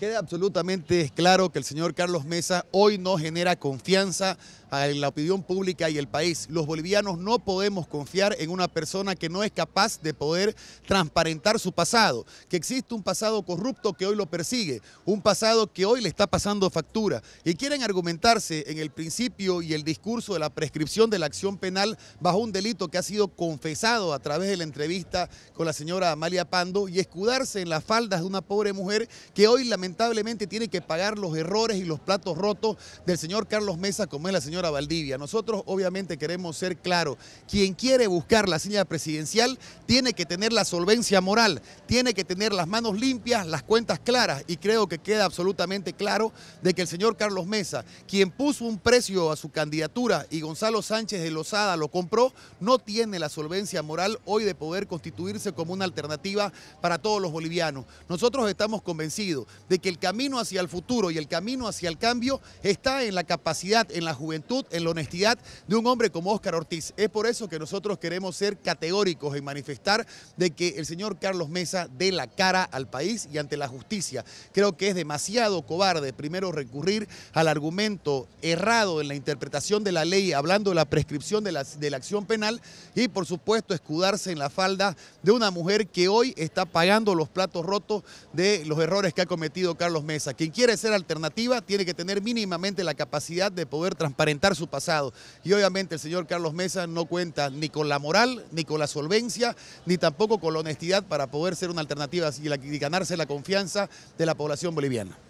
Queda absolutamente claro que el señor Carlos Mesa hoy no genera confianza en la opinión pública y el país. Los bolivianos no podemos confiar en una persona que no es capaz de poder transparentar su pasado, que existe un pasado corrupto que hoy lo persigue, un pasado que hoy le está pasando factura. Y quieren argumentarse en el principio y el discurso de la prescripción de la acción penal bajo un delito que ha sido confesado a través de la entrevista con la señora Amalia Pando y escudarse en las faldas de una pobre mujer que hoy lamentablemente lamentablemente tiene que pagar los errores y los platos rotos del señor Carlos Mesa como es la señora Valdivia. Nosotros obviamente queremos ser claros, quien quiere buscar la silla presidencial tiene que tener la solvencia moral, tiene que tener las manos limpias, las cuentas claras y creo que queda absolutamente claro de que el señor Carlos Mesa, quien puso un precio a su candidatura y Gonzalo Sánchez de Lozada lo compró, no tiene la solvencia moral hoy de poder constituirse como una alternativa para todos los bolivianos. Nosotros estamos convencidos de que el camino hacia el futuro y el camino hacia el cambio está en la capacidad, en la juventud, en la honestidad de un hombre como Oscar Ortiz. Es por eso que nosotros queremos ser categóricos en manifestar de que el señor Carlos Mesa dé la cara al país y ante la justicia. Creo que es demasiado cobarde primero recurrir al argumento errado en la interpretación de la ley, hablando de la prescripción de de la acción penal y por supuesto escudarse en la falda de una mujer que hoy está pagando los platos rotos de los errores que ha cometido Carlos Mesa. Quien quiere ser alternativa tiene que tener mínimamente la capacidad de poder transparentar su pasado. Y obviamente el señor Carlos Mesa no cuenta ni con la moral, ni con la solvencia, ni tampoco con la honestidad para poder ser una alternativa y ganarse la confianza de la población boliviana.